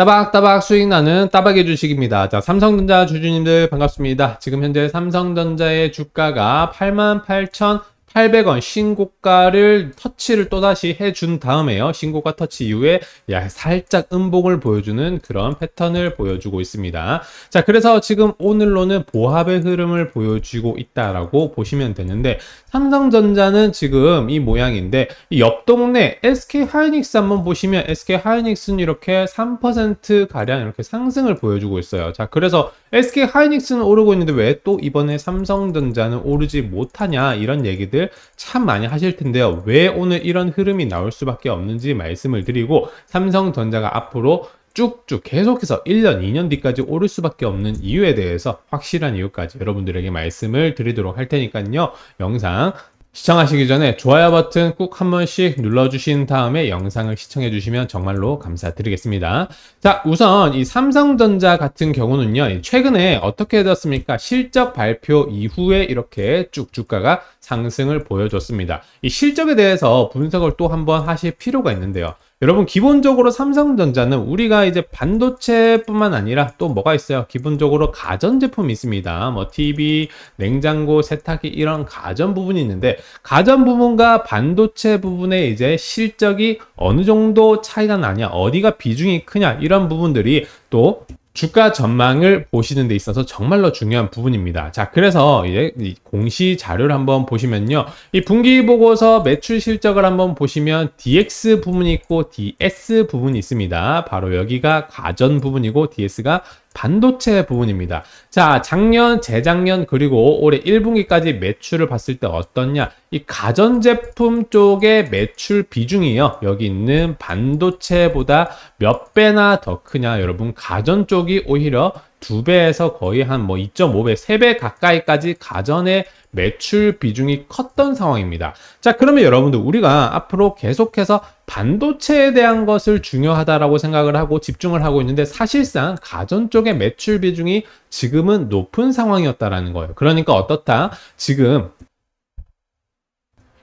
따박따박 수익 나는 따박의 주식입니다. 자, 삼성전자 주주님들 반갑습니다. 지금 현재 삼성전자의 주가가 88,000 800원 신고가를 터치를 또다시 해준 다음에요. 신고가 터치 이후에 살짝 음봉을 보여주는 그런 패턴을 보여주고 있습니다. 자, 그래서 지금 오늘로는 보합의 흐름을 보여주고 있다라고 보시면 되는데 삼성전자는 지금 이 모양인데 옆 동네 SK 하이닉스 한번 보시면 SK 하이닉스는 이렇게 3% 가량 이렇게 상승을 보여주고 있어요. 자, 그래서 SK 하이닉스는 오르고 있는데 왜 또 이번에 삼성전자는 오르지 못하냐 이런 얘기들 고민들 참 많이 하실 텐데요. 왜 오늘 이런 흐름이 나올 수밖에 없는지 말씀을 드리고 삼성전자가 앞으로 쭉쭉 계속해서 1년, 2년 뒤까지 오를 수밖에 없는 이유에 대해서 확실한 이유까지 여러분들에게 말씀을 드리도록 할 테니까요. 영상 시청하시기 전에 좋아요 버튼 꼭 한 번씩 눌러주신 다음에 영상을 시청해 주시면 정말로 감사드리겠습니다. 자 우선 이 삼성전자 같은 경우는요 최근에 어떻게 되었습니까? 실적 발표 이후에 이렇게 쭉 주가가 상승을 보여줬습니다. 이 실적에 대해서 분석을 또 한 번 하실 필요가 있는데요. 여러분 기본적으로 삼성전자는 우리가 이제 반도체뿐만 아니라 또 뭐가 있어요? 기본적으로 가전제품이 있습니다. 뭐 TV, 냉장고, 세탁기 이런 가전 부분이 있는데 가전 부분과 반도체 부분에 이제 실적이 어느 정도 차이가 나냐, 어디가 비중이 크냐 이런 부분들이 또 주가 전망을 보시는 데 있어서 정말로 중요한 부분입니다. 자, 그래서 이제 공시 자료를 한번 보시면요. 이 분기 보고서 매출 실적을 한번 보시면 DX 부분이 있고 DS 부분이 있습니다. 바로 여기가 가전 부분이고 DS가 반도체 부분입니다. 자, 작년, 재작년 그리고 올해 1분기까지 매출을 봤을 때 어떻냐? 이 가전제품 쪽의 매출 비중이요. 여기 있는 반도체보다 몇 배나 더 크냐? 여러분, 가전 쪽이 오히려 두 배에서 거의 한 뭐 2.5배, 3배 가까이까지 가전의 매출 비중이 컸던 상황입니다. 자, 그러면 여러분들 우리가 앞으로 계속해서 반도체에 대한 것을 중요하다라고 생각을 하고 집중을 하고 있는데 사실상 가전 쪽의 매출 비중이 지금은 높은 상황이었다라는 거예요. 그러니까 어떻다? 지금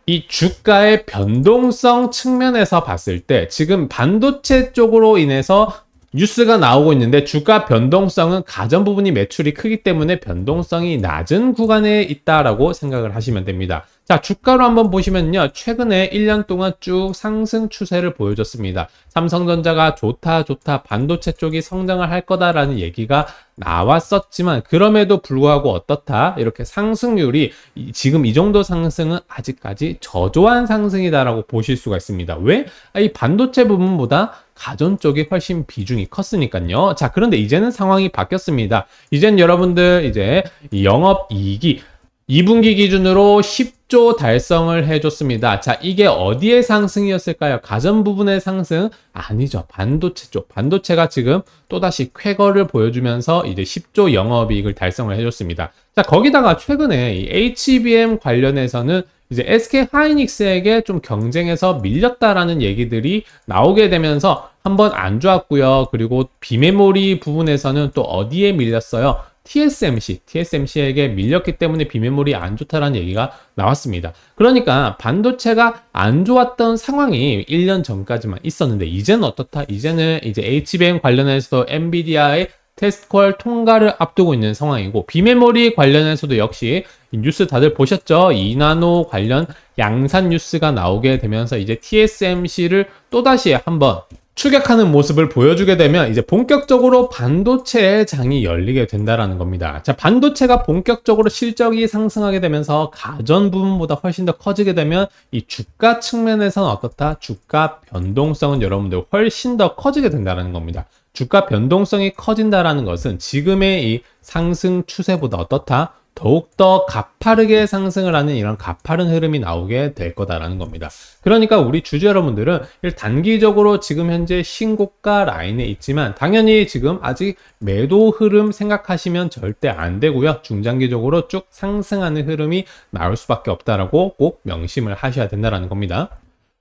이 주가의 변동성 측면에서 봤을 때 지금 반도체 쪽으로 인해서 뉴스가 나오고 있는데 주가 변동성은 가전 부분이 매출이 크기 때문에 변동성이 낮은 구간에 있다라고 생각을 하시면 됩니다. 자, 주가로 한번 보시면요. 최근에 1년 동안 쭉 상승 추세를 보여줬습니다. 삼성전자가 좋다, 좋다, 반도체 쪽이 성장을 할 거다라는 얘기가 나왔었지만, 그럼에도 불구하고 어떻다? 이렇게 상승률이 지금 이 정도 상승은 아직까지 저조한 상승이다라고 보실 수가 있습니다. 왜? 아, 이 반도체 부분보다 가전 쪽이 훨씬 비중이 컸으니까요. 자, 그런데 이제는 상황이 바뀌었습니다. 이젠 여러분들 이제 영업 이익이 2분기 기준으로 10조 달성을 해줬습니다. 자, 이게 어디의 상승이었을까요? 가전 부분의 상승? 아니죠. 반도체 쪽. 반도체가 지금 또다시 쾌거를 보여주면서 이제 10조 영업이익을 달성을 해줬습니다. 자, 거기다가 최근에 이 HBM 관련해서는 이제 SK 하이닉스에게 좀경쟁해서 밀렸다라는 얘기들이 나오게 되면서 한번 안 좋았고요. 그리고 비메모리 부분에서는 또 어디에 밀렸어요? TSMC, TSMC에게 밀렸기 때문에 비메모리 안 좋다라는 얘기가 나왔습니다. 그러니까 반도체가 안 좋았던 상황이 1년 전까지만 있었는데 이제는 어떻다? 이제는 이제 HBM 관련해서 엔비디아의 테스트콜 통과를 앞두고 있는 상황이고 비메모리 관련해서도 역시 뉴스 다들 보셨죠? 이나노 관련 양산 뉴스가 나오게 되면서 이제 TSMC를 또다시 한번 추격하는 모습을 보여주게 되면 이제 본격적으로 반도체의 장이 열리게 된다라는 겁니다. 자, 반도체가 본격적으로 실적이 상승하게 되면서 가전 부분보다 훨씬 더 커지게 되면 이 주가 측면에서는 어떻다? 주가 변동성은 여러분들 훨씬 더 커지게 된다라는 겁니다. 주가 변동성이 커진다라는 것은 지금의 이 상승 추세보다 어떻다? 더욱더 가파르게 상승을 하는 이런 가파른 흐름이 나오게 될 거다라는 겁니다. 그러니까 우리 주주 여러분들은 단기적으로 지금 현재 신고가 라인에 있지만 당연히 지금 아직 매도 흐름 생각하시면 절대 안 되고요. 중장기적으로 쭉 상승하는 흐름이 나올 수밖에 없다라고 꼭 명심을 하셔야 된다라는 겁니다.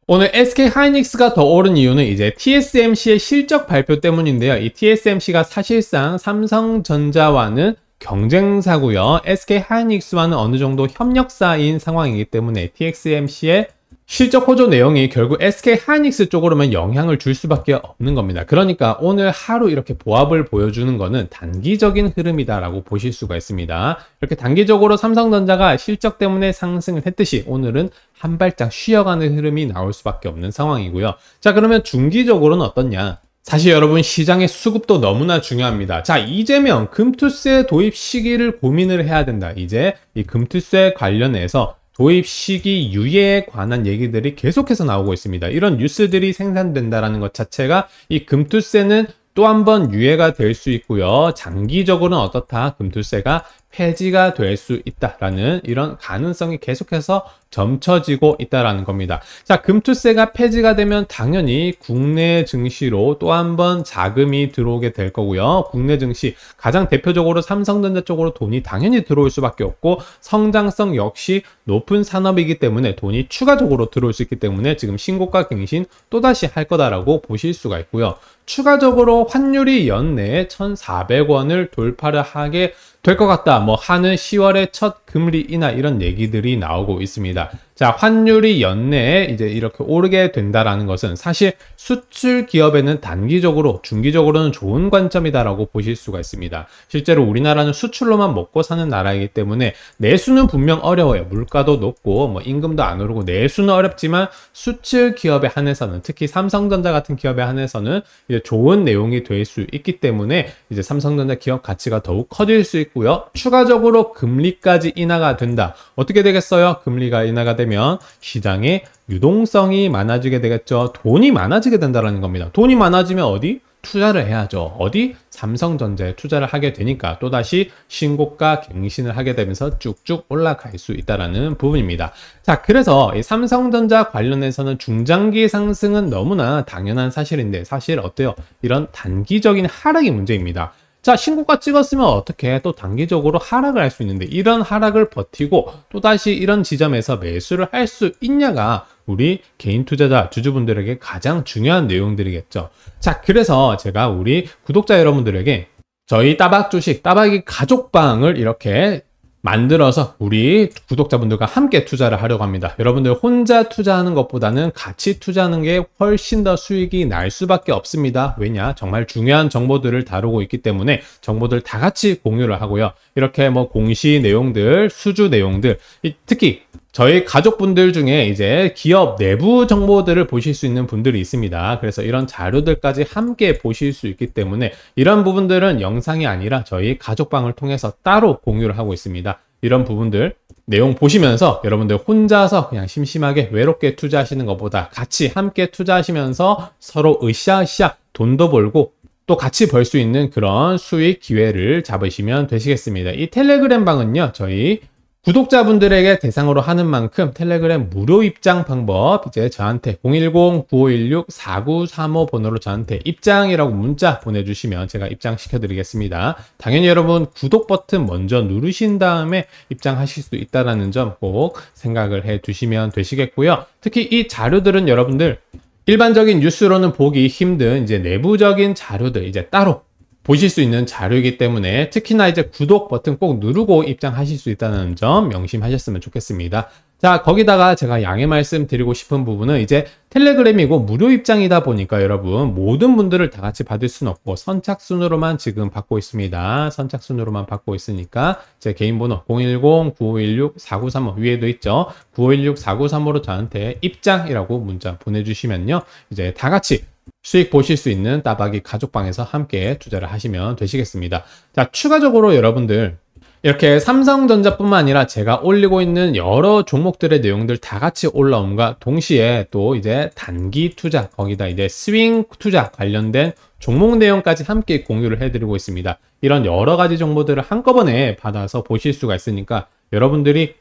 오늘 SK 하이닉스가 더 오른 이유는 이제 TSMC의 실적 발표 때문인데요. 이 TSMC가 사실상 삼성전자와는 경쟁사고요. SK 하이닉스와는 어느 정도 협력사인 상황이기 때문에 TXMC의 실적 호조 내용이 결국 SK 하이닉스 쪽으로만 영향을 줄 수밖에 없는 겁니다. 그러니까 오늘 하루 이렇게 보합을 보여주는 것은 단기적인 흐름이다라고 보실 수가 있습니다. 이렇게 단기적으로 삼성전자가 실적 때문에 상승을 했듯이 오늘은 한 발짝 쉬어가는 흐름이 나올 수밖에 없는 상황이고요. 자 그러면 중기적으로는 어떻냐? 사실 여러분 시장의 수급도 너무나 중요합니다. 자 이재명 금투세 도입 시기를 고민을 해야 된다. 이제 이 금투세 관련해서 도입 시기 유예에 관한 얘기들이 계속해서 나오고 있습니다. 이런 뉴스들이 생산된다는것 자체가 이 금투세는 또한번 유예가 될 수 있고요. 장기적으로는 어떻다. 금투세가 폐지가 될 수 있다라는 이런 가능성이 계속해서 점쳐지고 있다라는 겁니다. 자, 금투세가 폐지가 되면 당연히 국내 증시로 또 한 번 자금이 들어오게 될 거고요. 국내 증시 가장 대표적으로 삼성전자 쪽으로 돈이 당연히 들어올 수밖에 없고 성장성 역시 높은 산업이기 때문에 돈이 추가적으로 들어올 수 있기 때문에 지금 신고가 갱신 또다시 할 거다라고 보실 수가 있고요. 추가적으로 환율이 연내에 1,400원을 돌파를 하게 될것 같다. 뭐 하는 10월의 첫 금리 이나 이런 얘기들이 나오고 있습니다. 자, 환율이 연내에 이제 이렇게 오르게 된다라는 것은 사실 수출 기업에는 단기적으로, 중기적으로는 좋은 관점이다라고 보실 수가 있습니다. 실제로 우리나라는 수출로만 먹고 사는 나라이기 때문에 내수는 분명 어려워요. 물가도 높고, 뭐 임금도 안 오르고 내수는 어렵지만 수출 기업에 한해서는 특히 삼성전자 같은 기업에 한해서는 이제 좋은 내용이 될 수 있기 때문에 이제 삼성전자 기업 가치가 더욱 커질 수 있고 했고요. 추가적으로 금리까지 인하가 된다. 어떻게 되겠어요? 금리가 인하가 되면 시장의 유동성이 많아지게 되겠죠. 돈이 많아지게 된다는 겁니다. 돈이 많아지면 어디? 투자를 해야죠. 어디? 삼성전자에 투자를 하게 되니까 또다시 신고가 갱신을 하게 되면서 쭉쭉 올라갈 수 있다는 라 부분입니다. 자, 그래서 삼성전자 관련해서는 중장기 상승은 너무나 당연한 사실인데 사실 어때요? 이런 단기적인 하락이 문제입니다. 자 신고가 찍었으면 어떻게 또 단기적으로 하락을 할 수 있는데 이런 하락을 버티고 또다시 이런 지점에서 매수를 할 수 있냐가 우리 개인 투자자 주주분들에게 가장 중요한 내용들이겠죠 자 그래서 제가 우리 구독자 여러분들에게 저희 따박 주식 따박이 가족방을 이렇게 만들어서 우리 구독자분들과 함께 투자를 하려고 합니다. 여러분들 혼자 투자하는 것보다는 같이 투자하는 게 훨씬 더 수익이 날 수밖에 없습니다. 왜냐? 정말 중요한 정보들을 다루고 있기 때문에 정보들 다 같이 공유를 하고요. 이렇게 뭐 공시 내용들, 수주 내용들, 특히 저희 가족분들 중에 이제 기업 내부 정보들을 보실 수 있는 분들이 있습니다. 그래서 이런 자료들까지 함께 보실 수 있기 때문에 이런 부분들은 영상이 아니라 저희 가족방을 통해서 따로 공유를 하고 있습니다. 이런 부분들 내용 보시면서 여러분들 혼자서 그냥 심심하게 외롭게 투자하시는 것보다 같이 함께 투자하시면서 서로 으쌰으쌰 돈도 벌고 또 같이 벌 수 있는 그런 수익 기회를 잡으시면 되시겠습니다. 이 텔레그램 방은요, 저희 구독자분들에게 대상으로 하는 만큼 텔레그램 무료 입장 방법 이제 저한테 010-9516-4935 번호로 저한테 입장이라고 문자 보내주시면 제가 입장시켜 드리겠습니다. 당연히 여러분 구독 버튼 먼저 누르신 다음에 입장하실 수 있다는 점 꼭 생각을 해 두시면 되시겠고요. 특히 이 자료들은 여러분들 일반적인 뉴스로는 보기 힘든 이제 내부적인 자료들 이제 따로 보실 수 있는 자료이기 때문에 특히나 이제 구독 버튼 꼭 누르고 입장하실 수 있다는 점 명심하셨으면 좋겠습니다. 자 거기다가 제가 양해 말씀 드리고 싶은 부분은 이제 텔레그램이고 무료 입장이다 보니까 여러분 모든 분들을 다 같이 받을 수는 없고 선착순으로만 지금 받고 있습니다 선착순으로만 받고 있으니까 제 개인 번호 010-9516-4935 위에도 있죠 9516-4935로 저한테 입장이라고 문자 보내주시면요 이제 다 같이 수익 보실 수 있는 따박이 가족방에서 함께 투자를 하시면 되시겠습니다. 자, 추가적으로 여러분들 이렇게 삼성전자뿐만 아니라 제가 올리고 있는 여러 종목들의 내용들 다 같이 올라옴과 동시에 또 이제 단기 투자 거기다 이제 스윙 투자 관련된 종목 내용까지 함께 공유를 해드리고 있습니다. 이런 여러 가지 정보들을 한꺼번에 받아서 보실 수가 있으니까 여러분들이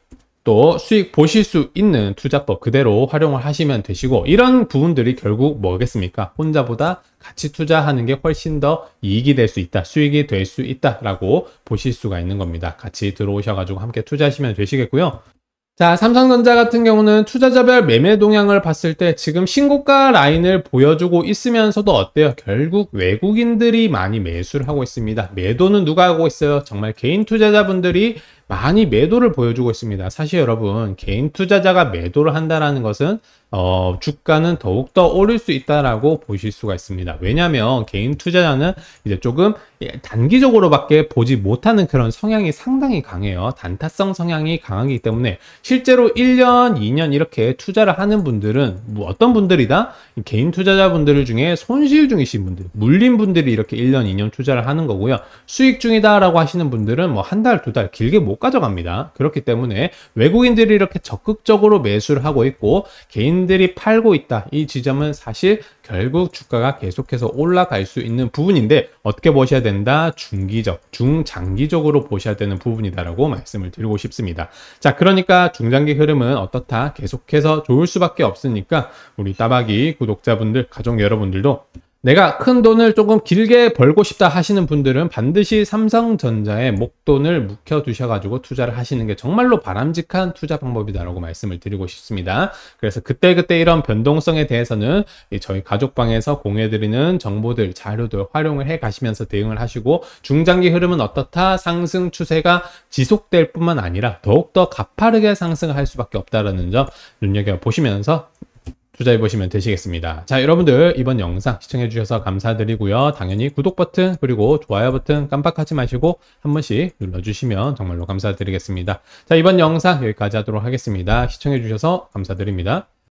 또 수익 보실 수 있는 투자법 그대로 활용을 하시면 되시고 이런 부분들이 결국 뭐겠습니까? 혼자보다 같이 투자하는 게 훨씬 더 이익이 될 수 있다, 수익이 될 수 있다라고 보실 수가 있는 겁니다. 같이 들어오셔가지고 함께 투자하시면 되시겠고요. 자 삼성전자 같은 경우는 투자자별 매매 동향을 봤을 때 지금 신고가 라인을 보여주고 있으면서도 어때요? 결국 외국인들이 많이 매수를 하고 있습니다. 매도는 누가 하고 있어요? 정말 개인 투자자분들이 많이 매도를 보여주고 있습니다. 사실 여러분 개인 투자자가 매도를 한다는 것은 어, 주가는 더욱더 오를 수 있다라고 보실 수가 있습니다. 왜냐하면 개인 투자자는 이제 조금 예, 단기적으로밖에 보지 못하는 그런 성향이 상당히 강해요. 단타성 성향이 강하기 때문에 실제로 1년, 2년 이렇게 투자를 하는 분들은 뭐 어떤 분들이다? 개인 투자자분들 중에 손실 중이신 분들, 물린 분들이 이렇게 1년, 2년 투자를 하는 거고요. 수익 중이다라고 하시는 분들은 뭐 한 달, 두 달 길게 못 가져갑니다. 그렇기 때문에 외국인들이 이렇게 적극적으로 매수를 하고 있고 개인 개인들이 팔고 있다. 이 지점은 사실 결국 주가가 계속해서 올라갈 수 있는 부분인데 어떻게 보셔야 된다? 중기적, 중장기적으로 보셔야 되는 부분이다라고 말씀을 드리고 싶습니다. 자, 그러니까 중장기 흐름은 어떻다? 계속해서 좋을 수밖에 없으니까 우리 따박이 구독자분들, 가족 여러분들도 내가 큰 돈을 조금 길게 벌고 싶다 하시는 분들은 반드시 삼성전자에 목돈을 묵혀 두셔가지고 투자를 하시는 게 정말로 바람직한 투자 방법이다라고 말씀을 드리고 싶습니다. 그래서 그때그때 이런 변동성에 대해서는 저희 가족방에서 공유해드리는 정보들, 자료들 활용을 해 가시면서 대응을 하시고 중장기 흐름은 어떻다, 상승 추세가 지속될 뿐만 아니라 더욱더 가파르게 상승할 수밖에 없다라는 점 눈여겨보시면서 투자해 보시면 되시겠습니다. 자 여러분들 이번 영상 시청해 주셔서 감사드리고요. 당연히 구독 버튼 그리고 좋아요 버튼 깜빡하지 마시고 한 번씩 눌러주시면 정말로 감사드리겠습니다. 자 이번 영상 여기까지 하도록 하겠습니다. 시청해 주셔서 감사드립니다.